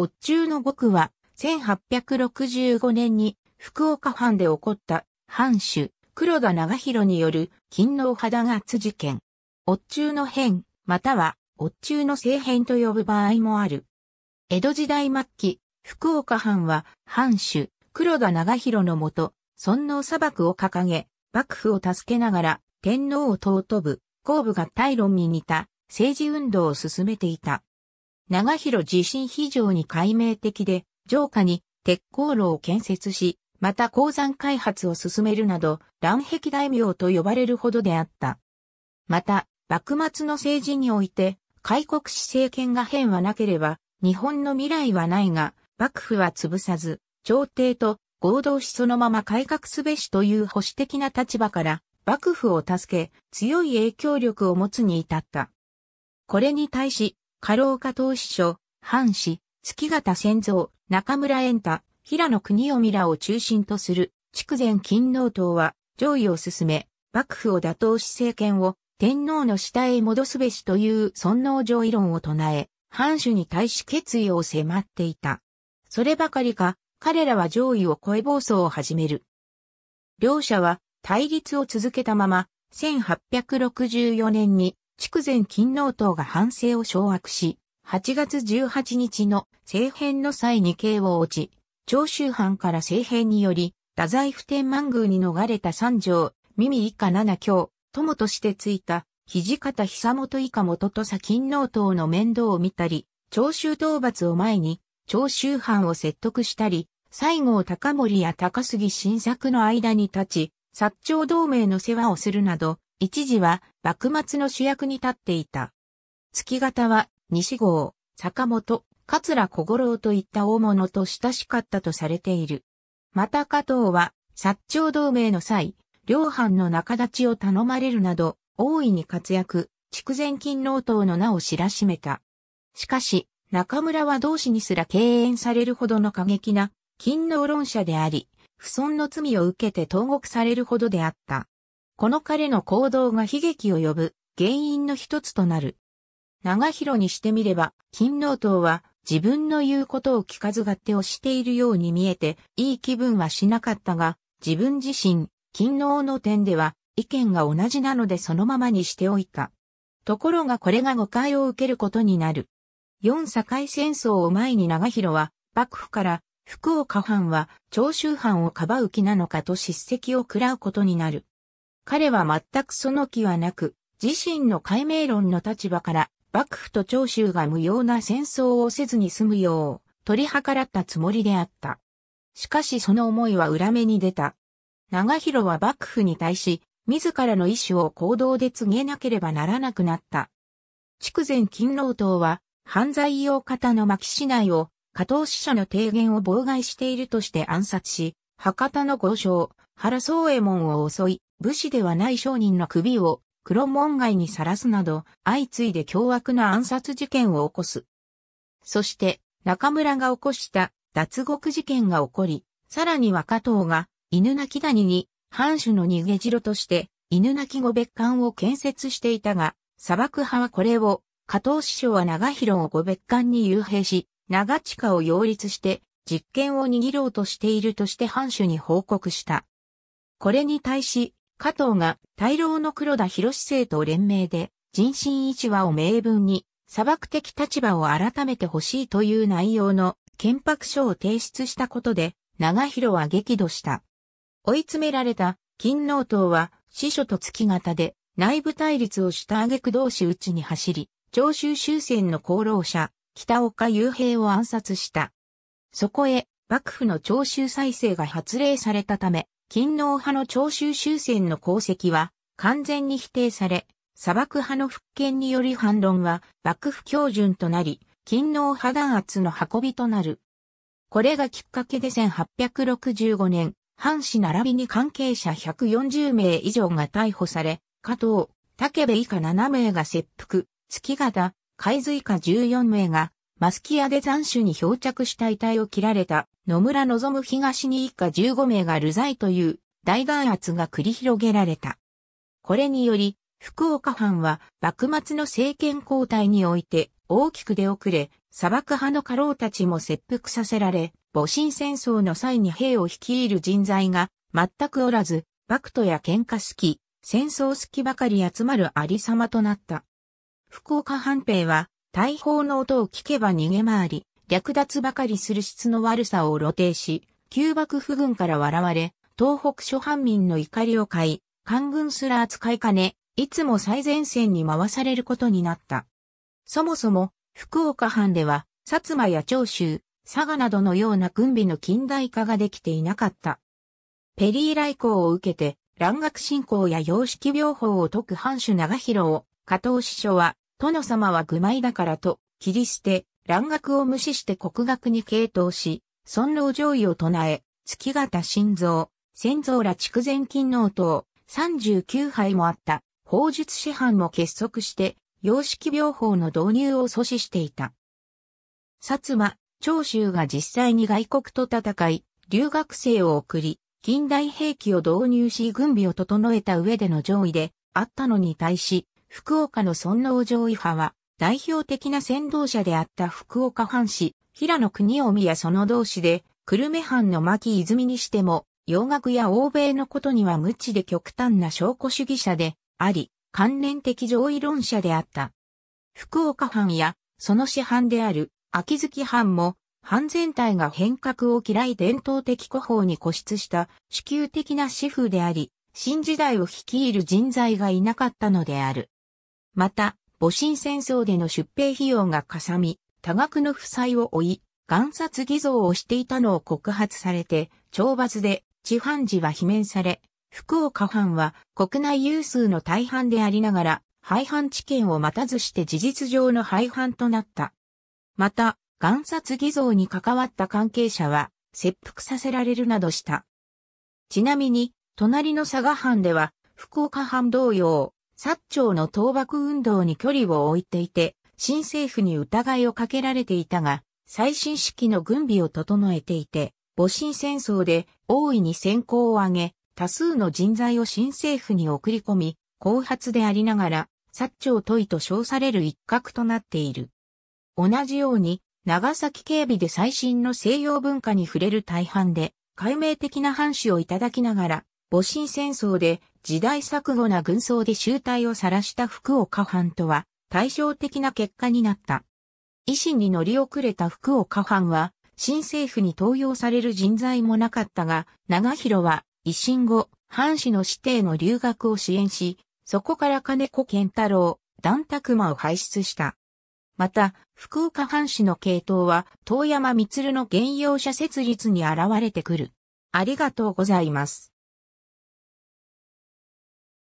越中の僕は、1865年に福岡藩で起こった藩主黒田長広による勤王肌が事件。越中の変、または越中の政変と呼ぶ場合もある。江戸時代末期、福岡藩は藩主黒田長広のもと、尊王砂漠を掲げ、幕府を助けながら天皇を尊ぶ、後部が大論に似た政治運動を進めていた。長広地震非常に解明的で、城下に鉄鋼炉を建設し、また鉱山開発を進めるなど、乱壁大名と呼ばれるほどであった。また、幕末の政治において、開国史政権が変はなければ、日本の未来はないが、幕府は潰さず、朝廷と合同しそのまま改革すべしという保守的な立場から、幕府を助け、強い影響力を持つに至った。これに対し、過労化投資所、藩士、月形仙蔵、中村円太、平野国臣らを中心とする、筑前勤王党は、上位を進め、幕府を打倒し政権を、天皇の下へ戻すべしという尊皇上位論を唱え、藩主に対し決意を迫っていた。そればかりか、彼らは上位を超え暴走を始める。両者は対立を続けたまま、1864年に筑前勤王党が反省を掌握し、8月18日の政変の際に刑を落ち、長州藩から政変により、太宰府天満宮に逃れた三条、耳以下七教、友としてついた、土方久本以下元と左勤王党の面倒を見たり、長州討伐を前に、長州藩を説得したり、西郷隆盛や高杉晋作の間に立ち、薩長同盟の世話をするなど、一時は幕末の主役に立っていた。月形は西郷、坂本、桂小五郎といった大物と親しかったとされている。また加藤は、薩長同盟の際、両藩の仲立ちを頼まれるなど、大いに活躍、筑前勤労党の名を知らしめた。しかし、中村は同志にすら敬遠されるほどの過激な、勤労論者であり、不尊の罪を受けて投獄されるほどであった。この彼の行動が悲劇を呼ぶ原因の一つとなる。長広にしてみれば、金納党は自分の言うことを聞かず勝手をしているように見えて、いい気分はしなかったが、自分自身、金納の点では意見が同じなのでそのままにしておいた。ところがこれが誤解を受けることになる。四堺戦争を前に長広は、幕府から福岡藩は長州藩をかばう気なのかと叱責を喰らうことになる。彼は全くその気はなく、自身の解明論の立場から、幕府と長州が無用な戦争をせずに済むよう、取り計らったつもりであった。しかしその思いは裏目に出た。長広は幕府に対し、自らの意思を行動で告げなければならなくなった。筑前勤労党は、犯罪用方の牧市内を、加藤死者の提言を妨害しているとして暗殺し、博多の豪商、原宗右衛門を襲い、武士ではない商人の首を黒門外にさらすなど、相次いで凶悪な暗殺事件を起こす。そして、中村が起こした脱獄事件が起こり、さらには加藤が犬鳴谷に藩主の逃げ城として犬鳴語別館を建設していたが、砂漠派はこれを、加藤師匠は長広を語別館に幽閉し、長近を擁立して実権を握ろうとしているとして藩主に報告した。これに対し、加藤が大老の黒田博生と連名で人心一話を名分に砂漠的立場を改めてほしいという内容の憲白書を提出したことで長広は激怒した。追い詰められた金納党は司書と月型で内部対立をした挙句同士打ちに走り、長州終戦の功労者、北岡雄平を暗殺した。そこへ幕府の長州再生が発令されたため、勤王派の長州終戦の功績は完全に否定され、砂漠派の復権により反論は幕府標準となり、勤王派弾圧の運びとなる。これがきっかけで1865年、藩士並びに関係者140名以上が逮捕され、加藤、武部以下7名が切腹、月形、海図以下14名がマスキアで残首に漂着した遺体を切られた野村望東に一家15名が流罪という大弾圧が繰り広げられた。これにより、福岡藩は幕末の政権交代において大きく出遅れ、砂漠派の家老たちも切腹させられ、戊辰戦争の際に兵を率いる人材が全くおらず、幕徒や喧嘩好き、戦争好きばかり集まるありさまとなった。福岡藩兵は大砲の音を聞けば逃げ回り、略奪ばかりする質の悪さを露呈し、旧幕府軍から笑われ、東北諸藩民の怒りを買い、官軍すら扱いかね、いつも最前線に回されることになった。そもそも、福岡藩では、薩摩や長州、佐賀などのような軍備の近代化ができていなかった。ペリー来航を受けて、蘭学信仰や様式療法を解く藩主長広を、加藤師匠は、殿様は愚昧だからと、切り捨て、蘭学を無視して国学に傾倒し、尊老上位を唱え、月形心臓、先祖ら筑前勤王等、39杯もあった、法術師範も結束して、様式病法の導入を阻止していた。薩摩、長州が実際に外国と戦い、留学生を送り、近代兵器を導入し軍備を整えた上での上位であったのに対し、福岡の尊王攘夷派は、代表的な先導者であった福岡藩士、平野国臣やその同士で、久留米藩の牧泉にしても、洋楽や欧米のことには無知で極端な証拠主義者であり、関連的上位論者であった。福岡藩や、その師範である、秋月藩も、藩全体が変革を嫌い伝統的古法に固執した主級的な私風であり、新時代を率いる人材がいなかったのである。また、戊辰戦争での出兵費用がかさみ、多額の負債を負い、贋札偽造をしていたのを告発されて、懲罰で、地藩寺は罷免され、福岡藩は国内有数の大藩でありながら、廃藩置県を待たずして事実上の廃藩となった。また、贋札偽造に関わった関係者は、切腹させられるなどした。ちなみに、隣の佐賀藩では、福岡藩同様、薩長の倒幕運動に距離を置いていて、新政府に疑いをかけられていたが、最新式の軍備を整えていて、戊辰戦争で大いに先行を上げ、多数の人材を新政府に送り込み、後発でありながら、薩長問いと称される一角となっている。同じように、長崎警備で最新の西洋文化に触れる大半で、解明的な藩主をいただきながら、戊辰戦争で時代錯誤な軍装で醜態を晒した福岡藩とは対照的な結果になった。維新に乗り遅れた福岡藩は、新政府に登用される人材もなかったが、長広は維新後、藩士の指定の留学を支援し、そこから金子健太郎、段卓馬を輩出した。また、福岡藩士の系統は、遠山光の現用者設立に現れてくる。ありがとうございます。